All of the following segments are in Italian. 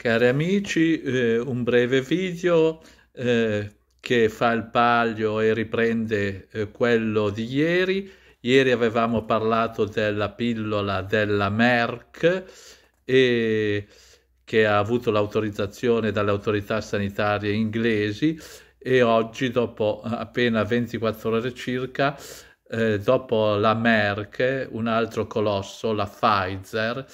Cari amici, eh, un breve video eh, che fa il palio e riprende eh, quello di ieri. Ieri avevamo parlato della pillola della Merck e, che ha avuto l'autorizzazione dalle autorità sanitarie inglesi e oggi, dopo appena 24 ore circa, eh, dopo la Merck, un altro colosso, la Pfizer,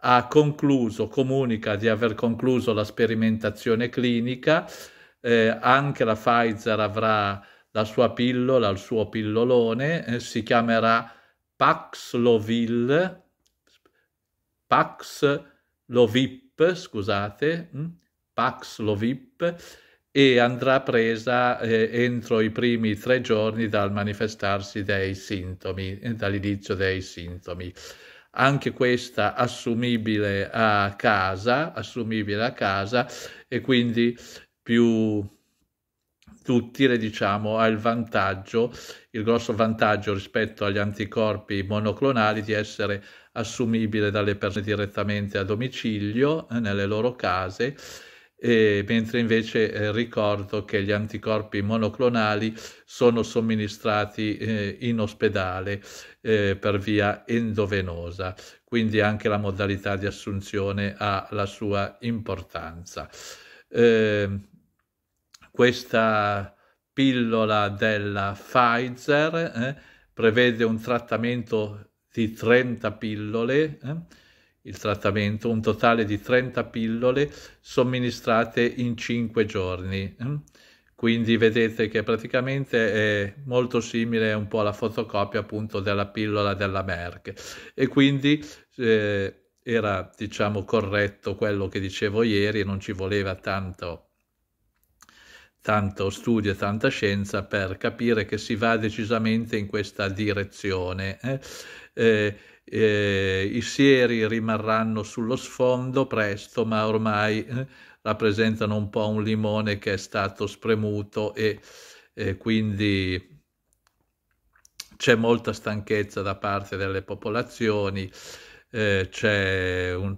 ha concluso, comunica di aver concluso la sperimentazione clinica, eh, anche la Pfizer avrà la sua pillola, il suo pillolone, eh, si chiamerà Paxlovil, Paxlovip, scusate, mm, Paxlovip, e andrà presa eh, entro i primi tre giorni dal manifestarsi dei sintomi, eh, dall'inizio dei sintomi anche questa assumibile a casa, assumibile a casa e quindi più utile diciamo ha il vantaggio, il grosso vantaggio rispetto agli anticorpi monoclonali di essere assumibile dalle persone direttamente a domicilio, eh, nelle loro case eh, mentre invece eh, ricordo che gli anticorpi monoclonali sono somministrati eh, in ospedale eh, per via endovenosa, quindi anche la modalità di assunzione ha la sua importanza. Ehm, questa pillola della Pfizer eh, prevede un trattamento di 30 pillole eh, il trattamento, un totale di 30 pillole somministrate in 5 giorni. Mm? Quindi vedete che praticamente è molto simile un po' alla fotocopia appunto della pillola della Merck e quindi eh, era diciamo corretto quello che dicevo ieri, non ci voleva tanto tanto studio e tanta scienza per capire che si va decisamente in questa direzione. Eh? Eh, eh, i sieri rimarranno sullo sfondo presto, ma ormai eh, rappresentano un po' un limone che è stato spremuto e eh, quindi c'è molta stanchezza da parte delle popolazioni, eh, c'è un,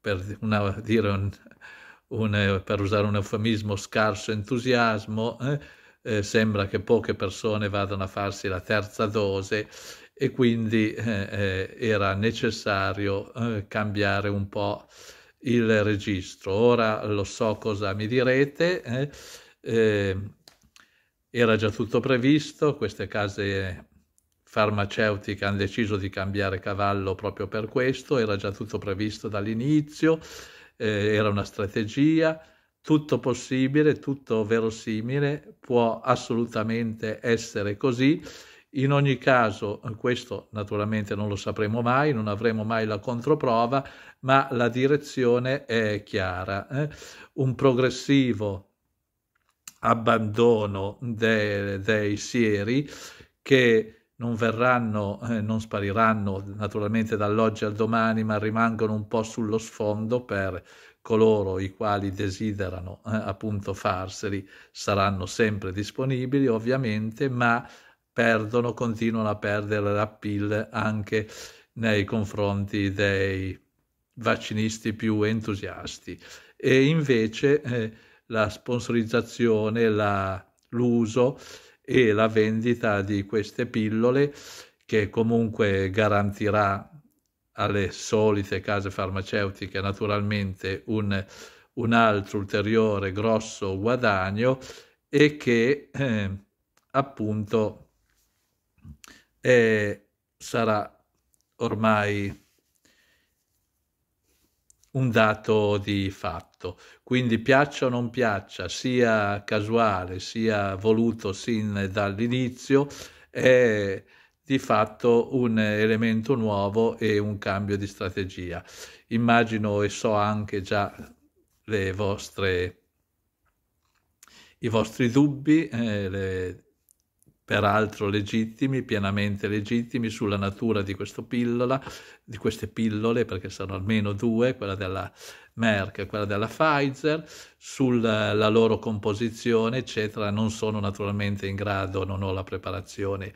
per, una, dire un, un, per usare un eufemismo scarso entusiasmo, eh, eh, sembra che poche persone vadano a farsi la terza dose e quindi eh, eh, era necessario eh, cambiare un po' il registro. Ora lo so cosa mi direte, eh, ehm, era già tutto previsto, queste case farmaceutiche hanno deciso di cambiare cavallo proprio per questo, era già tutto previsto dall'inizio, eh, era una strategia, tutto possibile, tutto verosimile, può assolutamente essere così in ogni caso, eh, questo naturalmente non lo sapremo mai, non avremo mai la controprova, ma la direzione è chiara. Eh? Un progressivo abbandono de, dei sieri che non verranno, eh, non spariranno naturalmente dall'oggi al domani, ma rimangono un po' sullo sfondo per coloro i quali desiderano eh, appunto farseli, saranno sempre disponibili ovviamente, ma perdono, continuano a perdere l'appeal anche nei confronti dei vaccinisti più entusiasti. E invece eh, la sponsorizzazione, la, l'uso e la vendita di queste pillole che comunque garantirà alle solite case farmaceutiche naturalmente un, un altro ulteriore grosso guadagno e che eh, appunto e sarà ormai un dato di fatto. Quindi piaccia o non piaccia, sia casuale sia voluto sin dall'inizio, è di fatto un elemento nuovo e un cambio di strategia. Immagino e so anche già le vostre, i vostri dubbi, eh, le, peraltro legittimi, pienamente legittimi, sulla natura di, pillola, di queste pillole, perché sono almeno due, quella della Merck e quella della Pfizer, sulla loro composizione, eccetera. Non sono naturalmente in grado, non ho la preparazione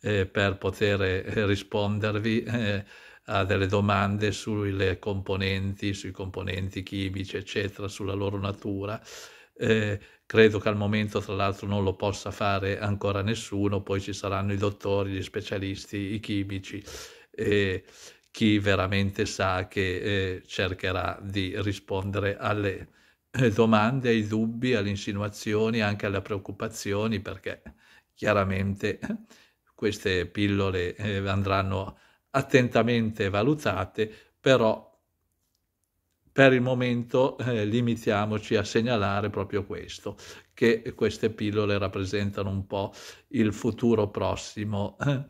eh, per poter eh, rispondervi. Eh, a delle domande sulle componenti, sui componenti chimici, eccetera, sulla loro natura eh, credo che al momento tra l'altro non lo possa fare ancora nessuno, poi ci saranno i dottori, gli specialisti, i chimici, eh, chi veramente sa che eh, cercherà di rispondere alle eh, domande, ai dubbi, alle insinuazioni, anche alle preoccupazioni, perché chiaramente queste pillole eh, andranno attentamente valutate, però per il momento eh, limitiamoci a segnalare proprio questo, che queste pillole rappresentano un po' il futuro prossimo eh,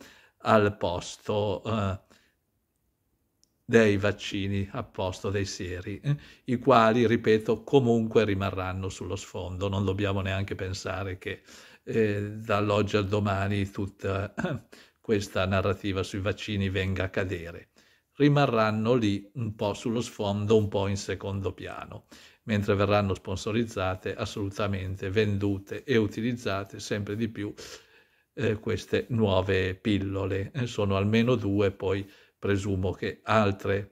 al posto eh, dei vaccini, al posto dei seri, eh, i quali, ripeto, comunque rimarranno sullo sfondo. Non dobbiamo neanche pensare che eh, dall'oggi al domani tutta eh, questa narrativa sui vaccini venga a cadere rimarranno lì un po' sullo sfondo, un po' in secondo piano, mentre verranno sponsorizzate, assolutamente vendute e utilizzate sempre di più eh, queste nuove pillole. Eh, sono almeno due, poi presumo che altre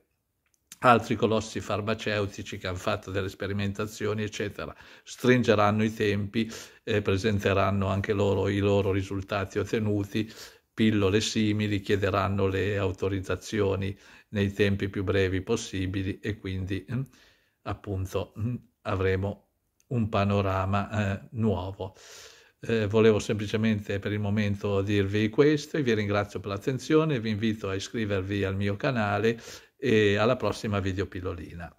altri colossi farmaceutici che hanno fatto delle sperimentazioni, eccetera, stringeranno i tempi, eh, presenteranno anche loro i loro risultati ottenuti pillole simili chiederanno le autorizzazioni nei tempi più brevi possibili e quindi mm, appunto mm, avremo un panorama eh, nuovo. Eh, volevo semplicemente per il momento dirvi questo, vi ringrazio per l'attenzione, vi invito a iscrivervi al mio canale e alla prossima videopillolina.